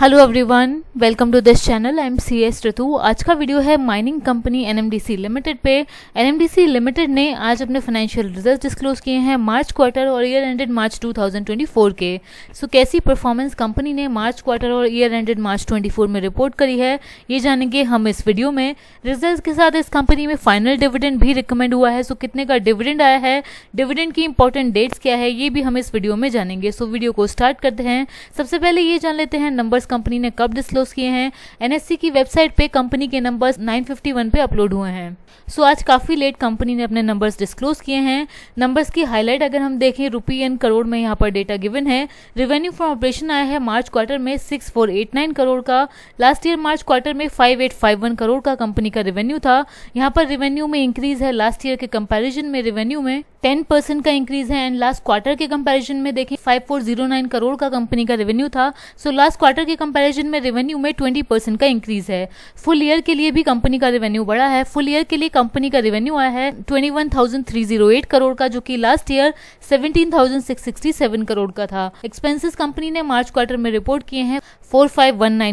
hello everyone welcome to this channel I am C S Ritu आज का video है mining company NMDC limited पे NMDC limited ने आज अपने फाइनेंशियल रिजल्ट डिस्क्लोज किए हैं मार्च क्वार्टर और ईयर एंडेड मार्च 2024 के सो so, कैसी परफॉर्मेंस कंपनी ने मार्च क्वार्टर और ईयर एंडेड मार्च 24 में रिपोर्ट करी है ये जानेंगे हम इस वीडियो में रिजल्ट के साथ इस कंपनी में फाइनल डिविडेंड भी रिकमेंड हुआ है सो so, कितने का डिविडेंड आया है डिविडेंड की इंपॉर्टेंट डेट्स क्या है ये भी हम इस वीडियो में जानेंगे सो so, वीडियो को स्टार्ट करते हैं सबसे पहले ये जान लेते हैं नंबर नंबर्स कंपनी ने कब डिस्क्लोज किए हैं एनएससी की वेबसाइट पे कंपनी के नंबर्स 951 पे अपलोड हुए हैं सो so, आज काफ़ी लेट कंपनी ने अपने नंबर्स डिस्क्लोज किए हैं नंबर्स की हाईलाइट अगर हम देखें रुपी एन करोड़ में यहाँ पर डेटा गिवन है रेवेन्यू फ्रॉम ऑपरेशन आया है मार्च क्वार्टर में 6489 करोड़ का लास्ट ईयर मार्च क्वार्टर में 5851 करोड़ का कंपनी का रेवेन्यू था यहाँ पर रेवेन्यू में इंक्रीज है लास्ट ईयर के कंपेरिजन में रेवेन्यू में टेन परसेंट का इंक्रीज है एंड लास्ट क्वार्टर के कंपैरिजन में देखें five four zero nine crore का कंपनी का रेवेन्यू था सो लास्ट क्वार्टर के के कंपैरिजन में रेवेन्यू में 20 परसेंट का इंक्रीज है फुल ईयर के लिए भी कंपनी का रेवेन्यू बढ़ा है फुल ईयर के लिए कंपनी का रेवेन्यू आया है 21,308 करोड़ का जो कि लास्ट ईयर 17,667 करोड़ का था एक्सपेंसेस कंपनी ने मार्च क्वार्टर में रिपोर्ट किए हैं फोर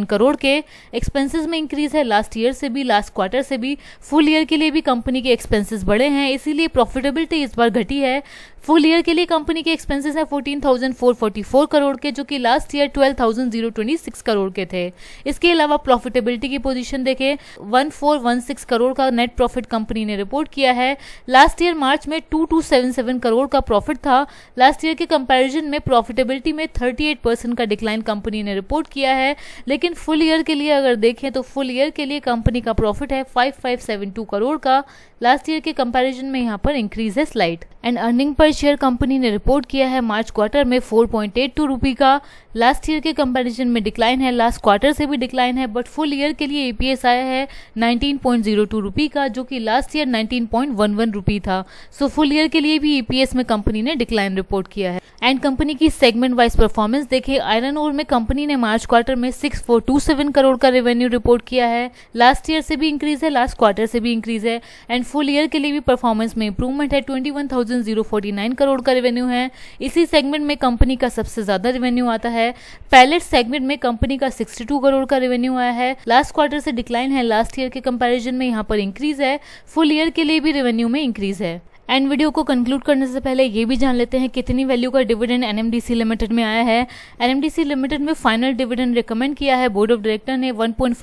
करोड़ के एक्सपेंसिस में इंक्रीज है लास्ट ईयर से भी लास्ट क्वार्टर से भी फुल ईयर के लिए भी कंपनी के एक्सपेंसिस बढ़े हैं इसीलिए प्रॉफिटेबिलिटी इस बार घटी है फुल ईयर के लिए कंपनी के एक्सपेंसेस हैं 14,444 करोड़ के जो कि लास्ट ईयर 12,026 करोड़ के थे इसके अलावा प्रॉफिटेबिलिटी की पोजीशन देखें 1416 करोड़ का नेट प्रॉफिट कंपनी ने रिपोर्ट किया है लास्ट ईयर मार्च में 2277 करोड़ का प्रॉफिट था लास्ट ईयर के कंपैरिजन में प्रॉफिटेबिलिटी में थर्टी परसेंट का डिक्लाइन कंपनी ने रिपोर्ट किया है लेकिन फुल ईयर के लिए अगर देखें तो फुल ईयर के लिए कंपनी का प्रॉफिट है फाइव करोड़ का लास्ट ईयर के कंपेरिजन में यहाँ पर इंक्रीज है slide and earning per share company ने रिपोर्ट किया है मार्च क्वार्टर में 4.82 रुपी का लास्ट ईयर के कंपेरिजन में डिक्लाइन है लास्ट क्वार्टर से भी डिक्लाइन है बट फुल ईयर के लिए एपीएस e आया है 19.02 रुपी का जो कि लास्ट ईयर 19.11 रुपी था सो फुल ईयर के लिए भी ईपीएस e में कंपनी ने डिक्लाइन रिपोर्ट किया है एंड कंपनी की सेगमेंट वाइज परफॉर्मेंस देखे आयरन ओर में कंपनी ने मार्च क्वार्टर में सेवन करोड़ का रेवेन्यू रिपोर्ट किया है लास्ट ईयर से भी इंक्रीज है लास्ट क्वार्टर से भी इंक्रीज है एंड फुल ईयर के लिए भी परफॉर्मेंस में इंप्रूवमेंट है twenty thousand zero forty nine crore का रेवेन्यू है इसी सेगमेंट में कंपनी का सबसे ज्यादा रेवेन्यू आता है पैलेट सेगमेंट में कंपनी का सिक्सटी टू करोड़ का रेवेन्यू आया है लास्ट क्वार्टर से डिक्लाइन है लास्ट ईयर के कंपेरिजन में यहाँ पर इंक्रीज है फुल ईयर के लिए भी रेवेन्यू में इंक्रीज है एंड वीडियो को कंक्लूड करने से पहले ये भी जान लेते हैं कितनी वैल्यू का डिविडेंड एनएमडीसी लिमिटेड में आया है एनएमडीसी लिमिटेड में फाइनल डिविडेंड रिकमेंड किया है बोर्ड ऑफ डायरेक्टर ने one point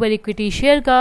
per equity share का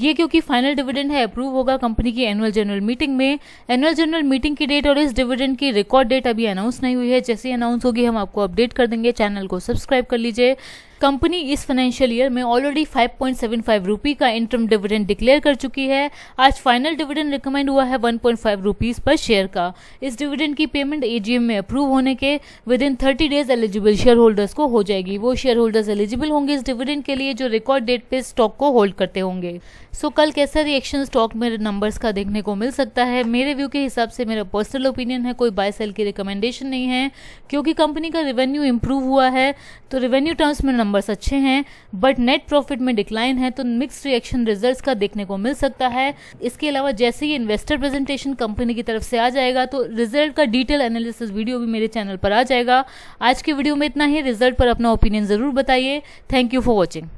ये क्योंकि फाइनल डिविडेंड है अप्रूव होगा कंपनी की एनुअल जनरल मीटिंग में एनुअल जनरल मीटिंग की डेट और इस डिविडेंड की रिकॉर्ड डेट अभी अनाउंस नहीं हुई है जैसे अनाउंस होगी हम आपको अपडेट कर देंगे चैनल को सब्सक्राइब कर लीजिए कंपनी इस फाइनेंशियल ईयर में ऑलरेडी 5.75 रुपी का इंटरम डिविडेंड डिक्लेयर कर चुकी है आज फाइनल डिविडेंड रिकमेंड हुआ है 1.5 रुपीस पर शेयर का इस डिविडेंड की पेमेंट एजीएम में अप्रूव होने के within thirty days eligible share holders को हो जाएगी वो शेयर होल्डर्स एलिजिबल होंगे इस डिविडेंड के लिए जो रिकॉर्ड डेट पे स्टॉक को होल्ड करते होंगे सो so, कल कैसा रिएक्शन स्टॉक में नंबर्स का देखने को मिल सकता है मेरे व्यू के हिसाब से मेरा पर्सनल ओपिनियन है कोई बाय सेल की रिकमेंडेशन नहीं है क्योंकि कंपनी का रेवेन्यू इंप्रूव हुआ है तो रेवेन्यू टर्म्स में नंबर्स अच्छे हैं बट नेट प्रॉफिट में डिक्लाइन है तो मिक्स रिएक्शन रिजल्ट का देखने को मिल सकता है इसके अलावा जैसे ही इन्वेस्टर प्रेजेंटेशन कंपनी की तरफ से आ जाएगा तो रिजल्ट का डिटेल एनालिसिस वीडियो भी मेरे चैनल पर आ जाएगा आज के वीडियो में इतना ही रिजल्ट पर अपना ओपिनियन जरूर बताइए थैंक यू फॉर वॉचिंग